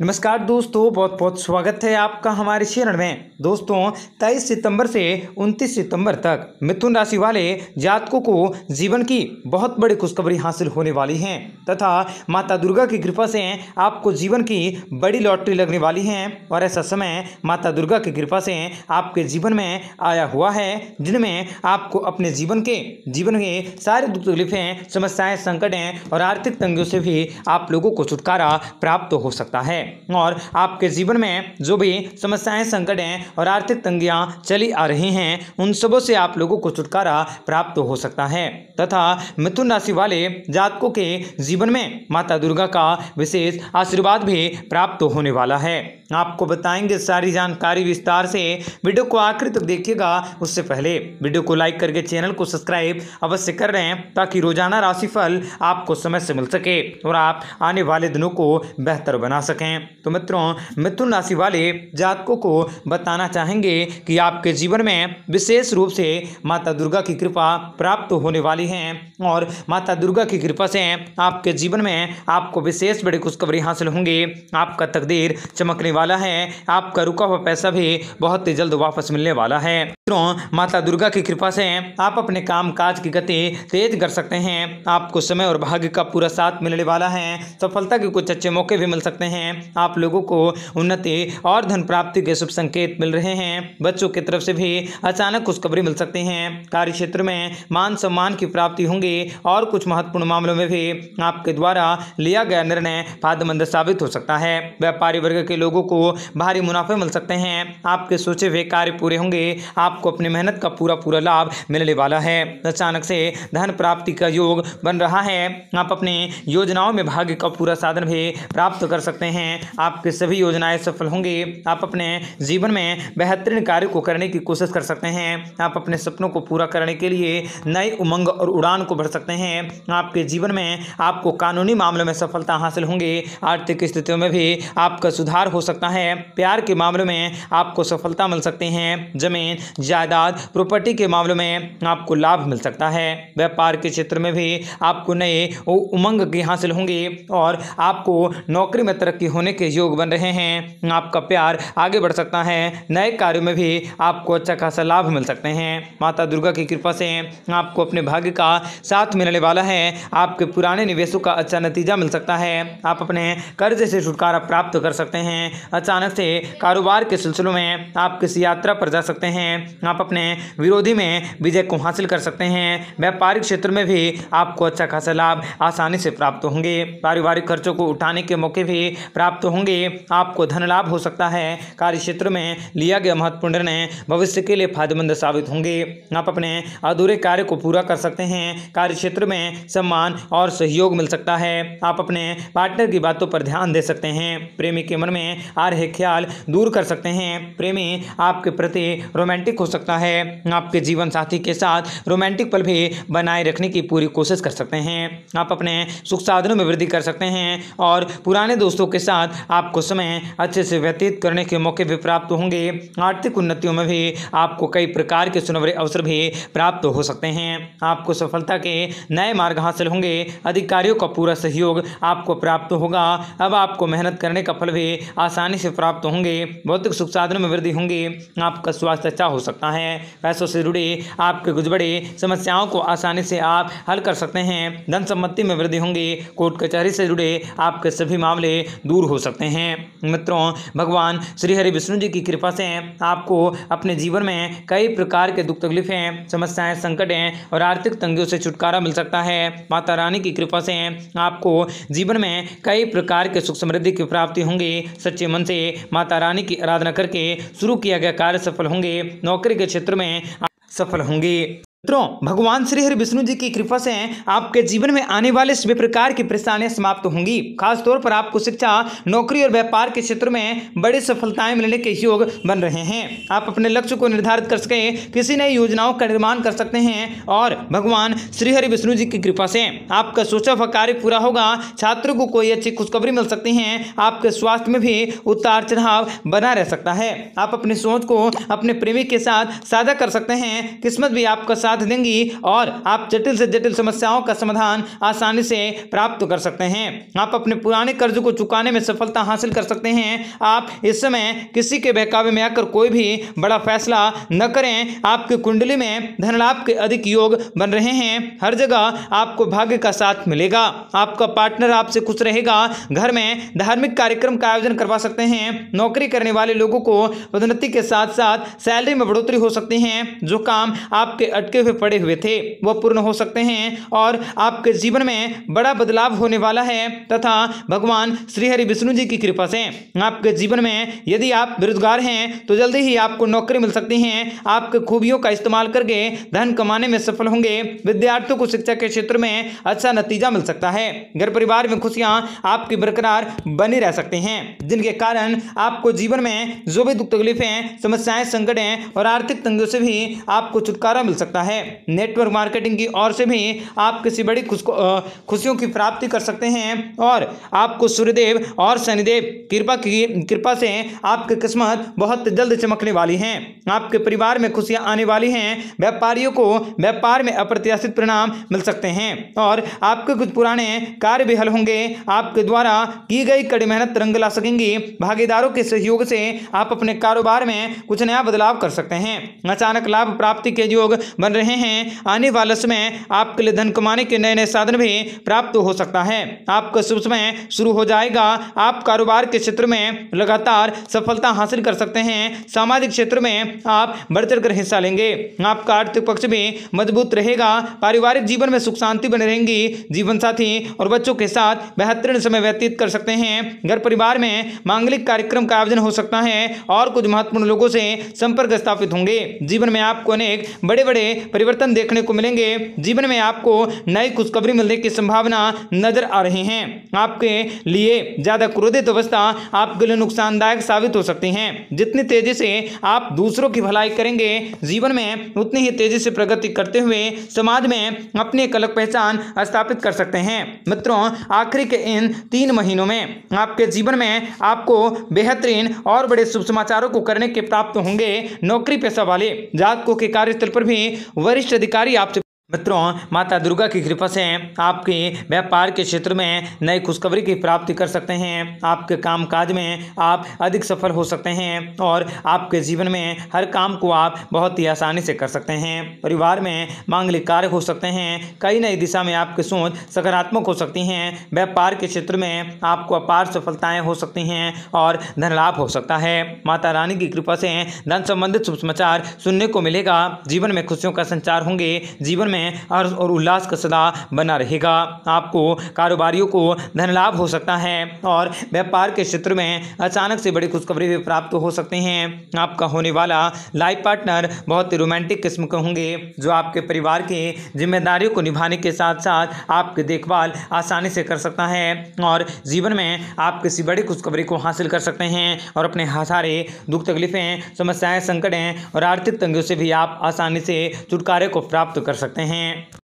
नमस्कार दोस्तों बहुत बहुत स्वागत है आपका हमारे चैनल में दोस्तों 23 सितंबर से 29 सितंबर तक मिथुन राशि वाले जातकों को जीवन की बहुत बड़ी खुशखबरी हासिल होने वाली है तथा माता दुर्गा की कृपा से आपको जीवन की बड़ी लॉटरी लगने वाली है और ऐसा समय माता दुर्गा की कृपा से आपके जीवन में आया हुआ है जिनमें आपको अपने जीवन के जीवन के सारे दुख तकलीफें समस्याएँ संकटें और आर्थिक तंगियों से भी आप लोगों को छुटकारा प्राप्त हो सकता है और आपके जीवन में जो भी समस्याएं संकट हैं और आर्थिक तंगियां चली आ रही हैं उन सबों से आप लोगों को छुटकारा प्राप्त हो सकता है तथा मिथुन राशि वाले जातकों के जीवन में माता दुर्गा का विशेष आशीर्वाद भी प्राप्त होने वाला है आपको बताएंगे सारी जानकारी विस्तार से वीडियो को आखिर तक देखिएगा उससे पहले वीडियो को लाइक करके चैनल को सब्सक्राइब अवश्य कर रहे हैं ताकि रोजाना राशिफल आपको समय से मिल सके और आप आने वाले दिनों को बेहतर बना सकें हैं तो मित्रों मिथुन राशि वाले जातकों को बताना चाहेंगे कि आपके जीवन में विशेष रूप से माता दुर्गा की कृपा प्राप्त होने वाली है और माता दुर्गा की कृपा से आपके जीवन में आपको विशेष बड़ी खुशखबरी हासिल होंगी आपका तकदीर चमकने वाला है आपका रुका हुआ पैसा भी बहुत ही जल्द वापस मिलने वाला है मित्रों माता दुर्गा की कृपा से आप अपने काम काज की गति तेज कर सकते हैं आपको समय और भाग्य का पूरा साथ मिलने वाला है सफलता के कुछ अच्छे मौके भी मिल सकते हैं आप लोगों को उन्नति और धन प्राप्ति के शुभ संकेत मिल रहे हैं बच्चों की तरफ से भी अचानक खुशखबरी मिल सकती है कार्य क्षेत्र में मान सम्मान की प्राप्ति होंगी और कुछ महत्वपूर्ण मामलों में भी आपके द्वारा लिया गया निर्णय फायदेमंद साबित हो सकता है व्यापारी वर्ग के लोगों को भारी मुनाफे मिल सकते हैं आपके सोचे हुए कार्य पूरे होंगे आपको अपनी मेहनत का पूरा पूरा लाभ मिलने वाला है अचानक से धन प्राप्ति का योग बन रहा है आप अपनी योजनाओं में भाग्य का पूरा साधन भी प्राप्त कर सकते हैं आपके सभी योजनाएं सफल होंगी आप अपने जीवन में बेहतरीन कार्य को करने की कोशिश कर सकते हैं आप अपने सपनों को पूरा करने के लिए नए उमंग और उड़ान को भर सकते हैं आपके जीवन में आपको कानूनी मामलों में सफलता हासिल होंगी आर्थिक स्थितियों में भी आपका सुधार हो सकता है प्यार के मामलों में आपको सफलता मिल सकती है जमीन जायदाद प्रॉपर्टी के मामलों में आपको लाभ मिल सकता है व्यापार के क्षेत्र में भी आपको नए उमंग की हासिल होंगी और आपको नौकरी में तरक्की होने होने के योग बन रहे हैं आपका प्यार आगे बढ़ सकता है नए कार्यों में भी आपको अच्छा खासा लाभ मिल सकते हैं माता दुर्गा की कृपा से आपको अपने भाग्य का साथ मिलने वाला है आपके पुराने निवेशों का अच्छा नतीजा मिल सकता है आप अपने कर्ज से छुटकारा प्राप्त कर सकते हैं अचानक से कारोबार के सिलसिलों में आप किसी यात्रा पर जा सकते हैं आप अपने विरोधी में विजय को हासिल कर सकते हैं व्यापारिक क्षेत्र में भी आपको अच्छा खासा लाभ आसानी से प्राप्त होंगे पारिवारिक खर्चों को उठाने के मौके भी प्राप्त प्राप्त होंगे आपको धन लाभ हो सकता है कार्य क्षेत्र में लिया गया महत्वपूर्ण निर्णय भविष्य के लिए फायदेमंद साबित होंगे आप अपने अधूरे कार्य को पूरा कर सकते हैं कार्य क्षेत्र में सम्मान और सहयोग मिल सकता है आप अपने पार्टनर की बातों पर ध्यान दे सकते हैं प्रेमी के मन में आ रहे ख्याल दूर कर सकते हैं प्रेमी आपके प्रति रोमांटिक हो सकता है आपके जीवन साथी के साथ रोमांटिक पल भी बनाए रखने की पूरी कोशिश कर सकते हैं आप अपने सुख साधनों में वृद्धि कर सकते हैं और पुराने दोस्तों के साथ साथ आपको समय अच्छे से व्यतीत करने के मौके भी प्राप्त होंगे आर्थिक उन्नतियों में भी आपको कई प्रकार के सुनवरे अवसर भी प्राप्त हो सकते हैं आपको सफलता के नए मार्ग हासिल होंगे अधिकारियों का पूरा सहयोग आपको प्राप्त होगा अब आपको मेहनत करने का फल भी आसानी से प्राप्त होंगे भौतिक सुख साधनों में वृद्धि होंगे आपका स्वास्थ्य अच्छा हो सकता है पैसों से जुड़े आपके गुजबड़े समस्याओं को आसानी से आप हल कर सकते हैं धन सम्पत्ति में वृद्धि होंगे कोर्ट कचहरी से जुड़े आपके सभी मामले दूर दूर हो सकते हैं मित्रों भगवान श्री हरि विष्णु जी की कृपा से आपको अपने जीवन में कई प्रकार के दुख तकलीफें समस्याएं संकटें और आर्थिक तंगियों से छुटकारा मिल सकता है माता रानी की कृपा से आपको जीवन में कई प्रकार के सुख समृद्धि की प्राप्ति होंगी सच्चे मन से माता रानी की आराधना करके शुरू किया गया कार्य सफल होंगे नौकरी के क्षेत्र में सफल होंगे मित्रों भगवान श्री हरि विष्णु जी की कृपा से आपके जीवन में आने वाले सभी प्रकार की परेशानियां समाप्त होंगी खासतौर पर आपको शिक्षा नौकरी और व्यापार के क्षेत्र में बड़ी सफलताएं मिलने के योग बन रहे हैं आप अपने लक्ष्य को निर्धारित कर सके किसी नई योजनाओं का निर्माण कर सकते हैं और भगवान श्री हरि विष्णु जी की कृपा से आपका सोचा हुआ कार्य पूरा होगा छात्रों को कोई अच्छी खुशखबरी मिल सकती है आपके स्वास्थ्य में भी उतार चढ़ाव बना रह सकता है आप अपनी सोच को अपने प्रेमी के साथ साझा कर सकते हैं किस्मत भी आपका साथ साथ देंगी और आप जटिल से जटिल समस्याओं का समाधान आसानी से प्राप्त कर सकते हैं आप अपने पुराने कर्ज को चुकाने में सफलता हासिल कर सकते हैं आप इस समय किसी के बहकावे में आकर कोई भी बड़ा फैसला न करें आपकी कुंडली में धनलाभ के अधिक योग बन रहे हैं हर जगह आपको भाग्य का साथ मिलेगा आपका पार्टनर आपसे खुश रहेगा घर में धार्मिक कार्यक्रम का आयोजन करवा सकते हैं नौकरी करने वाले लोगों को पदोन्नति के साथ साथ सैलरी में बढ़ोतरी हो सकती है जो काम आपके अटके हुए पड़े हुए थे वह पूर्ण हो सकते हैं और आपके जीवन में बड़ा बदलाव होने वाला है तथा भगवान श्री हरि विष्णु जी की कृपा से आपके जीवन में यदि आप बेरोजगार हैं तो जल्दी ही आपको नौकरी मिल सकती है आपके खूबियों का इस्तेमाल करके धन कमाने में सफल होंगे विद्यार्थियों को शिक्षा के क्षेत्र में अच्छा नतीजा मिल सकता है घर परिवार में खुशियां आपकी बरकरार बनी रह सकती हैं जिनके कारण आपको जीवन में जो भी दुख तकलीफें समस्याएं हैं और आर्थिक तंगों से भी आपको छुटकारा मिल सकता है है नेटवर्क मार्केटिंग की ओर से भी आप किसी बड़ी खुशियों की प्राप्ति कर सकते हैं और आपको सूर्यदेव और शनिदेव कृपा की कृपा से आपकी किस्मत बहुत जल्द चमकने वाली है आपके परिवार में खुशियाँ आने वाली हैं व्यापारियों को व्यापार में अप्रत्याशित परिणाम मिल सकते हैं और आपके कुछ पुराने कार्य भी हल होंगे आपके द्वारा की गई कड़ी मेहनत रंग ला सकेंगी भागीदारों के सहयोग से आप अपने कारोबार में कुछ नया बदलाव कर सकते हैं अचानक लाभ प्राप्ति के योग बन रहे हैं आने वाले समय आपके लिए धन कमाने के नए नए साधन भी प्राप्त हो सकता है आपका शुभ समय शुरू हो जाएगा आप कारोबार के क्षेत्र में लगातार सफलता हासिल कर सकते हैं सामाजिक क्षेत्र में आप बढ़ चढ़ हिस्सा लेंगे आपका आर्थिक पक्ष भी मजबूत रहेगा पारिवारिक जीवन में सुख शांति बने रहेंगी जीवन साथी और बच्चों के साथ बेहतरीन समय व्यतीत कर सकते हैं घर परिवार में मांगलिक कार्यक्रम का आयोजन हो सकता है और कुछ महत्वपूर्ण लोगों से संपर्क स्थापित होंगे जीवन में आपको अनेक बड़े बड़े परिवर्तन देखने को मिलेंगे जीवन में आपको नई खुशखबरी मिलने की संभावना नजर आ रहे हैं आपके लिए ज़्यादा क्रोधित अवस्था आपके लिए नुकसानदायक साबित हो सकती हैं जितनी तेज़ी से आप दूसरों की भलाई करेंगे जीवन में उतनी ही तेज़ी से प्रगति करते हुए समाज में अपनी एक अलग पहचान स्थापित कर सकते हैं मित्रों आखिरी के इन तीन महीनों में आपके जीवन में आपको बेहतरीन और बड़े शुभ समाचारों को करने के प्राप्त होंगे नौकरी पेशा वाले जातकों के कार्यस्थल पर भी वरिष्ठ अधिकारी आपसे मित्रों माता दुर्गा की कृपा से आपके व्यापार के क्षेत्र में नई खुशखबरी की प्राप्ति कर सकते हैं आपके काम काज में आप अधिक सफल हो सकते हैं और आपके जीवन में हर काम को आप बहुत ही आसानी से कर सकते हैं परिवार में मांगलिक कार्य हो सकते हैं कई नई दिशा में आपकी सोच सकारात्मक हो सकती हैं व्यापार के क्षेत्र में आपको अपार सफलताएँ हो सकती हैं और धन लाभ हो सकता है माता रानी की कृपा से धन संबंधित शुभ समाचार सुनने को मिलेगा जीवन में खुशियों का संचार होंगे जीवन में में हर्ष और उल्लास का सदा बना रहेगा आपको कारोबारियों को धन लाभ हो सकता है और व्यापार के क्षेत्र में अचानक से बड़ी खुशखबरी भी प्राप्त हो सकते हैं आपका होने वाला लाइफ पार्टनर बहुत ही रोमांटिक किस्म के होंगे जो आपके परिवार के जिम्मेदारियों को निभाने के साथ साथ आपकी देखभाल आसानी से कर सकता है और जीवन में आप किसी बड़ी खुशखबरी को हासिल कर सकते हैं और अपने सारे दुख तकलीफें समस्याएं संकटें और आर्थिक तंगियों से भी आप आसानी से छुटकारे को प्राप्त कर सकते हैं हैं